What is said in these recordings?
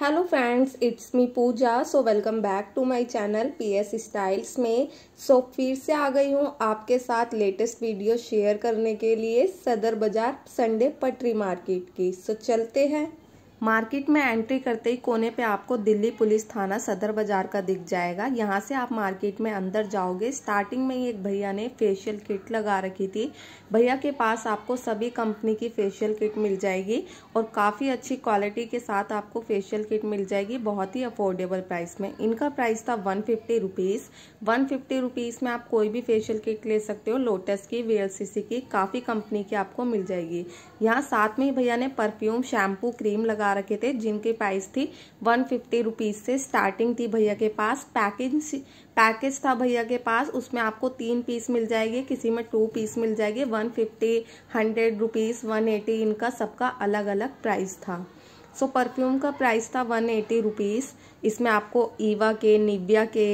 hello friends it's me Pooja so welcome back to my channel PS styles में so so, फिर से आ गई हूँ आपके साथ लेटेस्ट वीडियो शेयर करने के लिए सदर बाज़ार संडे पटरी मार्केट की सो so, चलते हैं मार्केट में एंट्री करते ही कोने पे आपको दिल्ली पुलिस थाना सदर बाजार का दिख जाएगा यहाँ से आप मार्केट में अंदर जाओगे स्टार्टिंग में ही एक भैया ने फेशियल किट लगा रखी थी भैया के पास आपको सभी कंपनी की फेशियल किट मिल जाएगी और काफ़ी अच्छी क्वालिटी के साथ आपको फेशियल किट मिल जाएगी बहुत ही अफोर्डेबल प्राइस में इनका प्राइस था one fifty rupees one fifty में आप कोई भी फेशियल किट ले सकते हो लोटस की वी की काफ़ी कंपनी की आपको मिल जाएगी यहाँ साथ में ही भैया ने परफ्यूम शैम्पू क्रीम लगा रखे थे जिनकी प्राइस थी वन फिफ्टी रुपीज़ से स्टार्टिंग थी भैया के पास पैकेज पैकेज था भैया के पास उसमें आपको तीन पीस मिल जाएगी किसी में टू पीस मिल जाएगी one fifty hundred rupees one eighty इनका सबका अलग अलग प्राइस था सो so, परफ्यूम का प्राइस था वन एटी रुपीज़ इसमें आपको ईवा के निविया के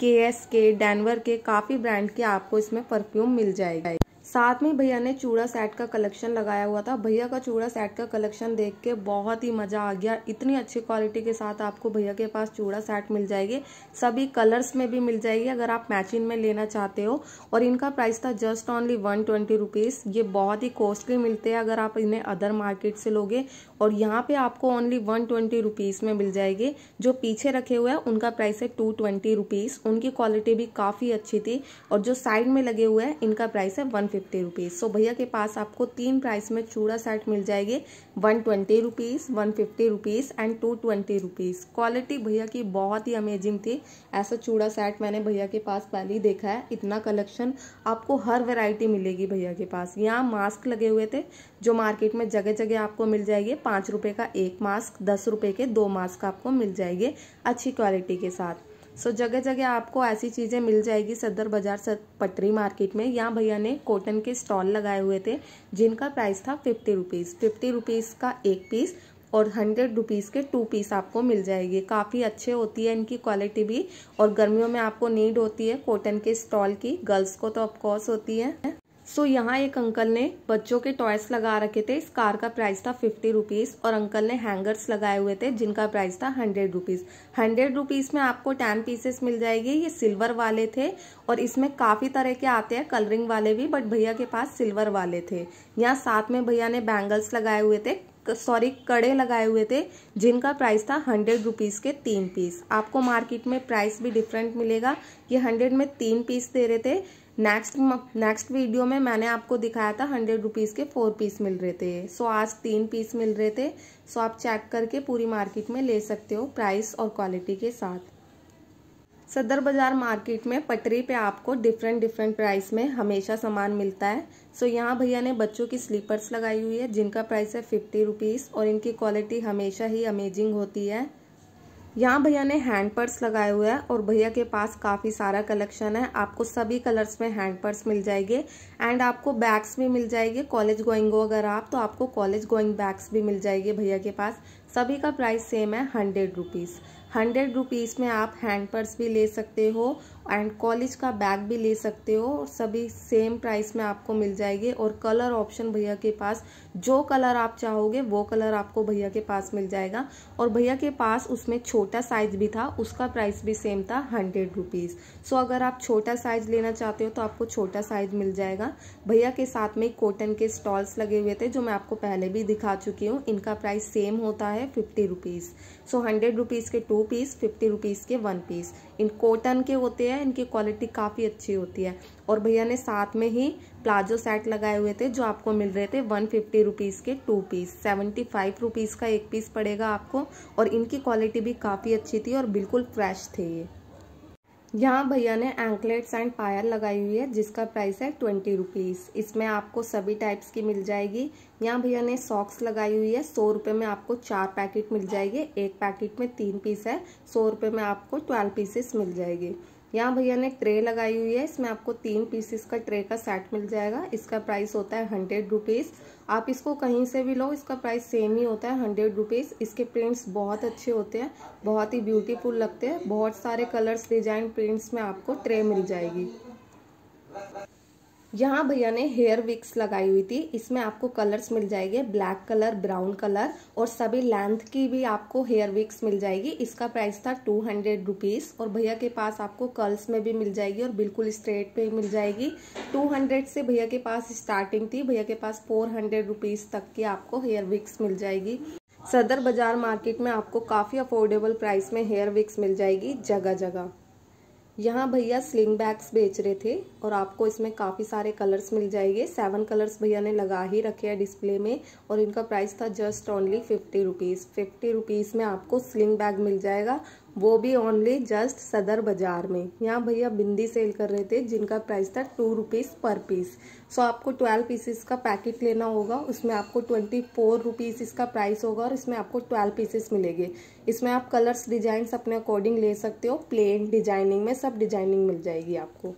के एस के डैनवर के काफ़ी ब्रांड के आपको इसमें परफ्यूम मिल जाएगा साथ में भैया ने चूड़ा सेट का कलेक्शन लगाया हुआ था भैया का चूड़ा सेट का कलेक्शन देख के बहुत ही मज़ा आ गया इतनी अच्छी क्वालिटी के साथ आपको भैया के पास चूड़ा सेट मिल जाएगी सभी कलर्स में भी मिल जाएगी अगर आप मैचिंग में लेना चाहते हो और इनका प्राइस था just only one twenty rupees ये बहुत ही कॉस्टली मिलते हैं अगर आप इन्हें अदर मार्केट से लोगे और यहाँ पर आपको ओनली वन ट्वेंटी रुपीज़ में मिल जाएगी जो पीछे रखे हुए हैं उनका प्राइस है टू ट्वेंटी रुपीज़ उनकी क्वालिटी भी काफ़ी अच्छी थी और जो साइड में लगे हुए हैं इनका प्राइस है वन फिफ्टी रुपीज़ सो भैया के पास आपको तीन प्राइस में चूड़ा सेट मिल जाएगी one twenty rupees one fifty rupees and two twenty rupees quality भैया की बहुत ही अमेजिंग थी ऐसा चूड़ा सेट मैंने भैया के पास पहले ही देखा है इतना कलेक्शन आपको हर वेराइटी मिलेगी भैया के पास यहाँ मास्क लगे हुए थे जो मार्केट में जगह जगह आपको मिल जाएगी पाँच रुपये का एक मास्क दस रुपये के दो मास्क आपको मिल जाएंगे अच्छी क्वालिटी के साथ सो जगह जगह आपको ऐसी चीज़ें मिल जाएगी सदर बाजार पटरी मार्केट में यहाँ भैया ने कॉटन के स्टॉल लगाए हुए थे जिनका प्राइस था फिफ्टी रुपीज़ फिफ्टी रुपीज़ का एक पीस और हंड्रेड रुपीज़ के टू पीस आपको मिल जाएगी काफ़ी अच्छे होती है इनकी क्वालिटी भी और गर्मियों में आपको नीड होती है कॉटन के स्टॉल की गर्ल्स को तो ऑफकोर्स होती है सो so, यहाँ एक अंकल ने बच्चों के टॉयस लगा रखे थे इस कार का प्राइस था फिफ्टी रुपीज़ और अंकल ने हैंगर्स लगाए हुए थे जिनका प्राइस था हंड्रेड रुपीज़ हंड्रेड रुपीज़ में आपको टेन पीसेस मिल जाएगी ये सिल्वर वाले थे और इसमें काफ़ी तरह के आते हैं कलरिंग वाले भी बट भैया के पास सिल्वर वाले थे यहाँ साथ में भैया ने बैंगल्स लगाए हुए थे सॉरी कड़े लगाए हुए थे जिनका प्राइस था हंड्रेड रुपीज़ के तीन पीस आपको मार्केट में प्राइस भी डिफरेंट मिलेगा ये हंड्रेड में तीन पीस दे रहे थे नेक्स्ट नेक्स्ट वीडियो में मैंने आपको दिखाया था हंड्रेड रुपीज़ के फोर पीस मिल रहे थे सो आज तीन पीस मिल रहे थे सो आप चेक करके पूरी मार्केट में ले सकते हो प्राइस और क्वालिटी के साथ सदर बाज़ार मार्केट में पटरी पे आपको डिफरेंट डिफरेंट प्राइस में हमेशा सामान मिलता है सो so, यहाँ भैया ने बच्चों की स्लीपर्स लगाई हुई है जिनका प्राइस है फिफ्टी रुपीज़ और इनकी क्वालिटी हमेशा ही अमेजिंग होती है यहाँ भैया ने हैंड पर्स लगाए हुए हैं और भैया के पास काफ़ी सारा कलेक्शन है आपको सभी कलर्स में हैंड पर्स मिल जाएंगे एंड आपको बैग्स भी मिल जाएंगे कॉलेज गोइंग हो अगर आप तो आपको कॉलेज गोइंग बैग्स भी मिल जाएंगे भैया के पास सभी का प्राइस सेम है हंड्रेड रुपीज़ हंड्रेड रुपीज़ में आप हैंड पर्स भी ले सकते हो एंड कॉलेज का बैग भी ले सकते हो और सभी सेम प्राइस में आपको मिल जाएगी और कलर ऑप्शन भैया के पास जो कलर आप चाहोगे वो कलर आपको भैया के पास मिल जाएगा और भैया के पास उसमें छोटा साइज भी था उसका प्राइस भी सेम था हंड्रेड रुपीज़ सो अगर आप छोटा साइज लेना चाहते हो तो आपको छोटा साइज मिल जाएगा भैया के साथ में कॉटन के स्टॉल्स लगे हुए थे जो मैं आपको पहले भी दिखा चुकी हूँ इनका प्राइस सेम होता है fifty rupees so hundred rupees के टू पीस फिफ्टी रुपीज़ के वन पीस इन कॉटन के होते हैं इनकी क्वालिटी काफ़ी अच्छी होती है और भैया ने साथ में ही प्लाजो सेट लगाए हुए थे जो आपको मिल रहे थे वन फिफ्टी रुपीज़ के two piece seventy five rupees का एक पीस पड़ेगा आपको और इनकी क्वालिटी भी काफ़ी अच्छी थी और बिल्कुल फ्रेश थे ये यहाँ भैया ने एंकलेट्स एंड पायल लगाई हुई है जिसका प्राइस है ट्वेंटी रुपीज़ इसमें आपको सभी टाइप्स की मिल जाएगी यहाँ भैया ने सॉक्स लगाई हुई है सौ रुपये में आपको चार पैकेट मिल जाएंगे एक पैकेट में तीन पीस है सौ रुपये में आपको ट्वेल्व पीसेस मिल जाएगी यहाँ भैया ने ट्रे लगाई हुई है इसमें आपको तीन पीसेस का ट्रे का सेट मिल जाएगा इसका प्राइस होता है हंड्रेड रुपीज़ आप इसको कहीं से भी लो इसका प्राइस सेम ही होता है हंड्रेड रुपीज़ इसके प्रिंट्स बहुत अच्छे होते हैं बहुत ही ब्यूटीफुल लगते हैं बहुत सारे कलर्स डिजाइन प्रिंट्स में आपको ट्रे मिल जाएगी यहाँ भैया ने हेयर विक्स लगाई हुई थी इसमें आपको कलर्स मिल जाएंगे ब्लैक कलर ब्राउन कलर और सभी लेंथ की भी आपको हेयर विक्स मिल जाएगी इसका प्राइस था टू हंड्रेड रुपीज़ और भैया के पास आपको कर्ल्स में भी मिल जाएगी और बिल्कुल स्ट्रेट पे मिल जाएगी टू हंड्रेड से भैया के पास स्टार्टिंग थी भैया के पास फोर हंड्रेड रुपीज़ तक की आपको हेयर विक्स मिल जाएगी सदर बाज़ार मार्केट में आपको काफ़ी अफोर्डेबल प्राइस में हेयर विक्स मिल जाएगी जगह जगह यहाँ भैया स्लिंग बैग्स बेच रहे थे और आपको इसमें काफ़ी सारे कलर्स मिल जाएंगे सेवन कलर्स भैया ने लगा ही रखे हैं डिस्प्ले में और इनका प्राइस था just only fifty rupees fifty rupees में आपको स्लिंग बैग मिल जाएगा वो भी ओनली जस्ट सदर बाज़ार में यहाँ भैया बिंदी सेल कर रहे थे जिनका प्राइस था two rupees per piece so आपको ट्वेल्व पीसेस का पैकेट लेना होगा उसमें आपको ट्वेंटी फोर रुपीज़ इसका प्राइस होगा और इसमें आपको ट्वेल्व पीसेस मिलेंगे इसमें आप कलर्स डिजाइन अपने अकॉर्डिंग ले सकते हो प्लेन डिजाइनिंग में सब डिजाइनिंग मिल जाएगी आपको